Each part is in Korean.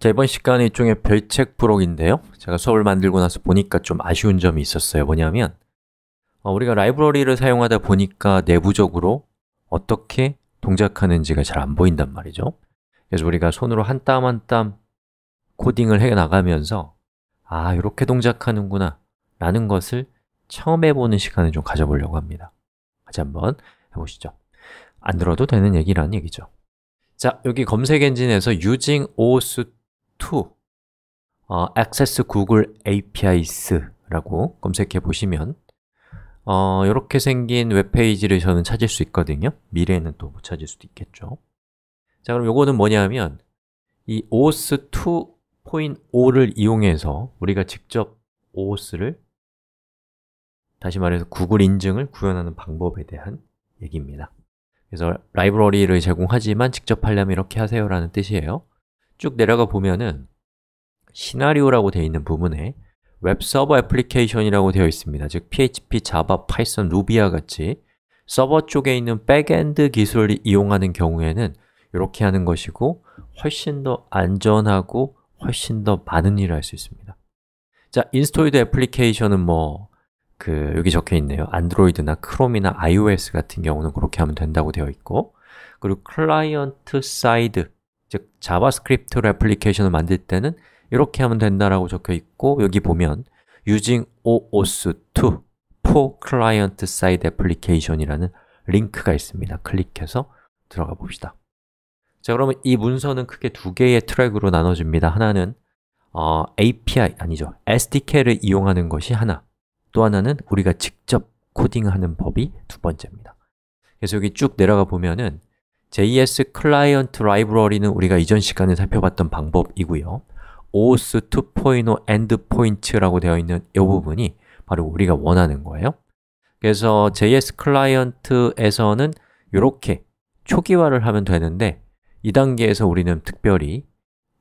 자, 이번 시간은 일종의 별책 부록인데요. 제가 수업을 만들고 나서 보니까 좀 아쉬운 점이 있었어요. 뭐냐면 어, 우리가 라이브러리를 사용하다 보니까 내부적으로 어떻게 동작하는지가 잘 안 보인단 말이죠. 그래서 우리가 손으로 한 땀 한 땀 코딩을 해나가면서 아, 이렇게 동작하는구나 라는 것을 처음 해보는 시간을 좀 가져보려고 합니다. 같이 한번 해보시죠. 안 들어도 되는 얘기라는 얘기죠. 자, 여기 검색 엔진에서 using OS 어, access Google APIs라고 검색해 보시면 어, 이렇게 생긴 웹페이지를 저는 찾을 수 있거든요 미래에는 또 못 찾을 수도 있겠죠 자, 그럼 이거는 뭐냐면 이 OS 2.5를 이용해서 우리가 직접 OS를 다시 말해서 구글 인증을 구현하는 방법에 대한 얘기입니다 그래서 라이브러리를 제공하지만 직접 하려면 이렇게 하세요라는 뜻이에요 쭉 내려가 보면은 시나리오라고 되어 있는 부분에 웹 서버 애플리케이션이라고 되어 있습니다. 즉 PHP, 자바, 파이썬, 루비와 같이 서버 쪽에 있는 백엔드 기술을 이용하는 경우에는 이렇게 하는 것이고 훨씬 더 안전하고 훨씬 더 많은 일을 할 수 있습니다. 자, 인스톨드 애플리케이션은 뭐 그 여기 적혀 있네요. 안드로이드나 크롬이나 iOS 같은 경우는 그렇게 하면 된다고 되어 있고 그리고 클라이언트 사이드 즉 자바스크립트 레플리케이션을 만들 때는 이렇게 하면 된다라고 적혀 있고 여기 보면 using OAuth2 for client side application이라는 링크가 있습니다. 클릭해서 들어가 봅시다. 자, 그러면 이 문서는 크게 두 개의 트랙으로 나눠집니다. 하나는 어, API, 아니죠. SDK를 이용하는 것이 하나 또 하나는 우리가 직접 코딩하는 법이 두 번째입니다. 그래서 여기 쭉 내려가 보면은 JS 클라이언트 라이브러리는 우리가 이전 시간에 살펴봤던 방법이고요 OAuth 2.0 엔드포인트라고 되어 있는 이 부분이 바로 우리가 원하는 거예요 그래서 JS 클라이언트에서는 이렇게 초기화를 하면 되는데 이 단계에서 우리는 특별히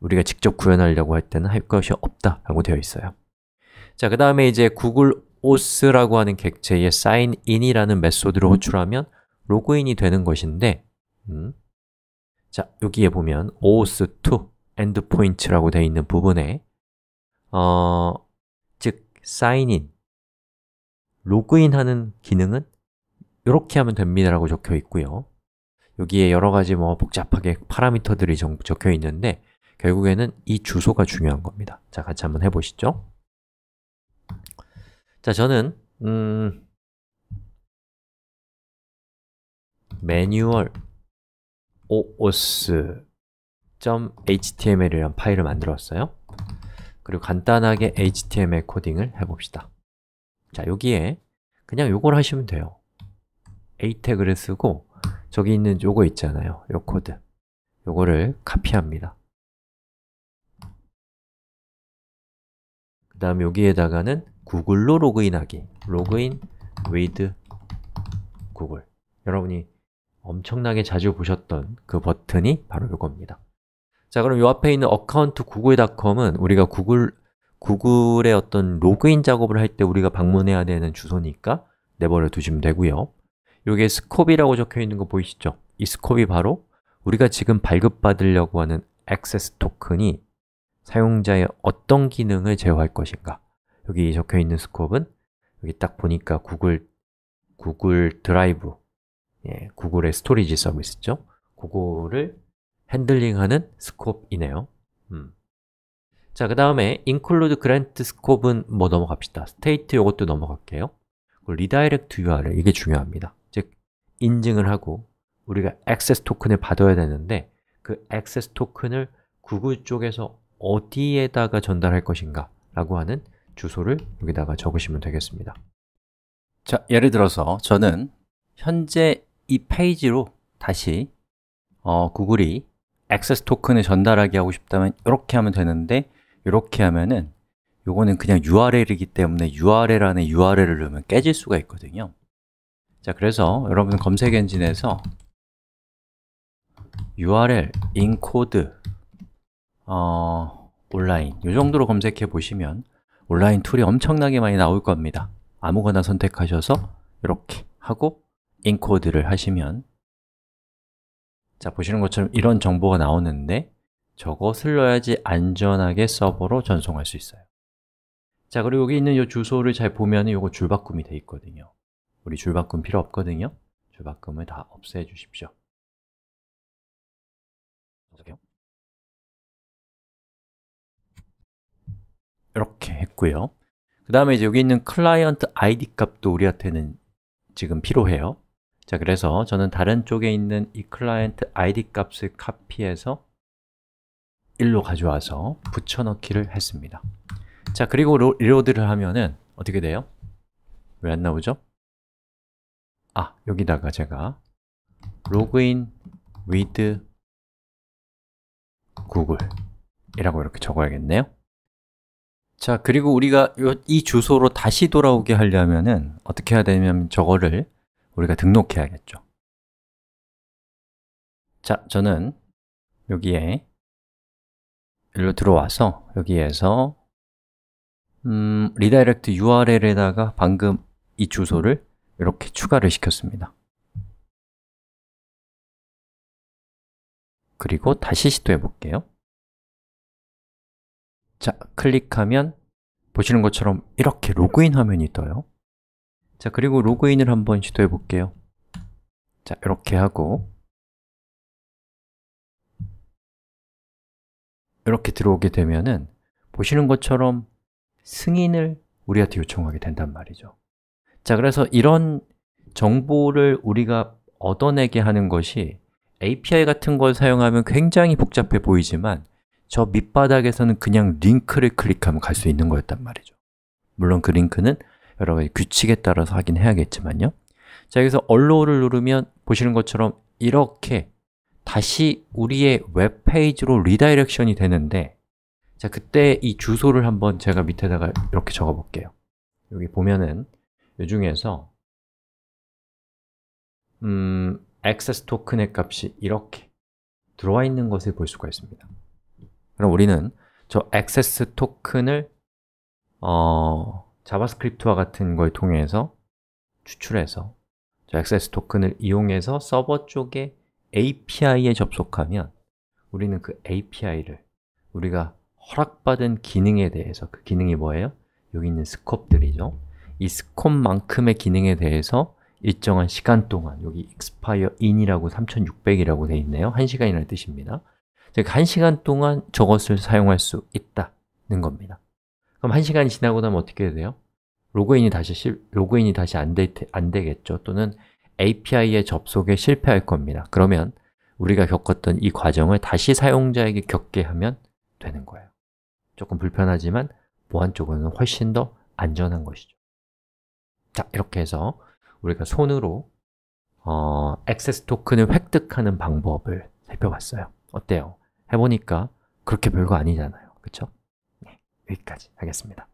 우리가 직접 구현하려고 할 때는 할 것이 없다라고 되어 있어요 자, 그 다음에 이제 구글 o s 라고 하는 객체에 sign in이라는 메소드를 호출하면 로그인이 되는 것인데 음. 자, 여기에 보면 OAuth2 p o i n t 라고 되어 있는 부분에 어, 즉, Sign In 로그인하는 기능은 이렇게 하면 됩니다 라고 적혀 있고요 여기에 여러 가지 뭐 복잡하게 파라미터들이 적혀 있는데 결국에는 이 주소가 중요한 겁니다 자, 같이 한번 해보시죠 자, 저는 음, 매뉴얼 o o s h t m l 이라는 파일을 만들었어요. 그리고 간단하게 html 코딩을 해봅시다. 자, 여기에 그냥 요걸 하시면 돼요. a 태그를 쓰고 저기 있는 요거 있잖아요. 요 코드. 요거를 카피합니다. 그 다음 여기에다가는 구글로 로그인하기 로그인 with 구글 여러분이 엄청나게 자주 보셨던 그 버튼이 바로 이겁니다 자 그럼 이 앞에 있는 어카운트 구글닷컴은 우리가 구글, 구글의 어떤 로그인 작업을 할 때 우리가 방문해야 되는 주소니까 내버려 두시면 되고요 요게 스콥이라고 적혀 있는 거 보이시죠? 이 스콥이 바로 우리가 지금 발급받으려고 하는 액세스 토큰이 사용자의 어떤 기능을 제어할 것인가 여기 적혀 있는 스콥은 여기 딱 보니까 구글 구글 드라이브 예, 구글의 스토리지 서비스죠. 그거를 핸들링하는 스콥이네요. 음. 자, 그 다음에 include grant scope은 뭐 넘어갑시다. state 이것도 넘어갈게요. 리다이렉트 URL, 이게 중요합니다. 즉, 인증을 하고 우리가 액세스 토큰을 받아야 되는데 그 액세스 토큰을 구글 쪽에서 어디에다가 전달할 것인가 라고 하는 주소를 여기다가 적으시면 되겠습니다 자, 예를 들어서 저는 현재 이 페이지로 다시 어, 구글이 액세스 토큰을 전달하게 하고 싶다면 이렇게 하면 되는데 이렇게 하면은 요거는 그냥 URL이기 때문에 URL 안에 URL을 넣으면 깨질 수가 있거든요 자, 그래서 여러분 검색 엔진에서 URL 인코드 어, 온라인 이 정도로 검색해 보시면 온라인 툴이 엄청나게 많이 나올 겁니다 아무거나 선택하셔서 이렇게 하고 인코드를 하시면 자, 보시는 것처럼 이런 정보가 나오는데 저것을 넣어야지 안전하게 서버로 전송할 수 있어요 자, 그리고 여기 있는 이 주소를 잘 보면 이거 줄바꿈이 돼 있거든요 우리 줄바꿈 필요 없거든요 줄바꿈을 다 없애 주십시오 이렇게 했고요 그 다음에 여기 있는 클라이언트 ID 값도 우리한테는 지금 필요해요 자, 그래서 저는 다른 쪽에 있는 이 클라이언트 id 값을 카피해서 1로 가져와서 붙여넣기를 했습니다 자, 그리고 로, 리로드를 하면은 어떻게 돼요? 왜 안 나오죠? 아, 여기다가 제가 로그인 위드 구글 이라고 이렇게 적어야겠네요 자, 그리고 우리가 이 주소로 다시 돌아오게 하려면은 어떻게 해야 되냐면 저거를 우리가 등록해야겠죠 자, 저는 여기에 일로 들어와서 여기에서 음, 리다이렉트 URL에다가 방금 이 주소를 이렇게 추가를 시켰습니다 그리고 다시 시도해 볼게요 자, 클릭하면 보시는 것처럼 이렇게 로그인 화면이 떠요 자, 그리고 로그인을 한번 시도해 볼게요 자, 이렇게 하고 이렇게 들어오게 되면은 보시는 것처럼 승인을 우리한테 요청하게 된단 말이죠 자, 그래서 이런 정보를 우리가 얻어내게 하는 것이 API 같은 걸 사용하면 굉장히 복잡해 보이지만 저 밑바닥에서는 그냥 링크를 클릭하면 갈 수 있는 거였단 말이죠 물론 그 링크는 여러 가지 규칙에 따라서 하긴 해야겠지만요 자, 여기서 언로우를 누르면 보시는 것처럼 이렇게 다시 우리의 웹페이지로 리다이렉션이 되는데 자, 그때 이 주소를 한번 제가 밑에다가 이렇게 적어 볼게요 여기 보면은 이 중에서 음, 액세스 토큰의 값이 이렇게 들어와 있는 것을 볼 수가 있습니다 그럼 우리는 저 액세스 토큰을 어, 자바스크립트와 같은 걸 통해서 추출해서 액세스 토큰을 이용해서 서버 쪽에 API에 접속하면 우리는 그 API를 우리가 허락받은 기능에 대해서 그 기능이 뭐예요? 여기 있는 스콥들이죠 이 스콥만큼의 기능에 대해서 일정한 시간 동안 여기 expire in이라고 3600이라고 되어 있네요 1시간이라는 뜻입니다 즉, 1시간 동안 저것을 사용할 수 있다는 겁니다 그럼 한 시간이 지나고 나면 어떻게 해야 돼요? 로그인이 다시 실, 로그인이 다시 안, 되, 안 되겠죠 또는 API의 접속에 실패할 겁니다 그러면 우리가 겪었던 이 과정을 다시 사용자에게 겪게 하면 되는 거예요 조금 불편하지만 보안 쪽은 훨씬 더 안전한 것이죠 자, 이렇게 해서 우리가 손으로 어, 액세스 토큰을 획득하는 방법을 살펴봤어요 어때요? 해보니까 그렇게 별거 아니잖아요, 그쵸? 여기까지 하겠습니다.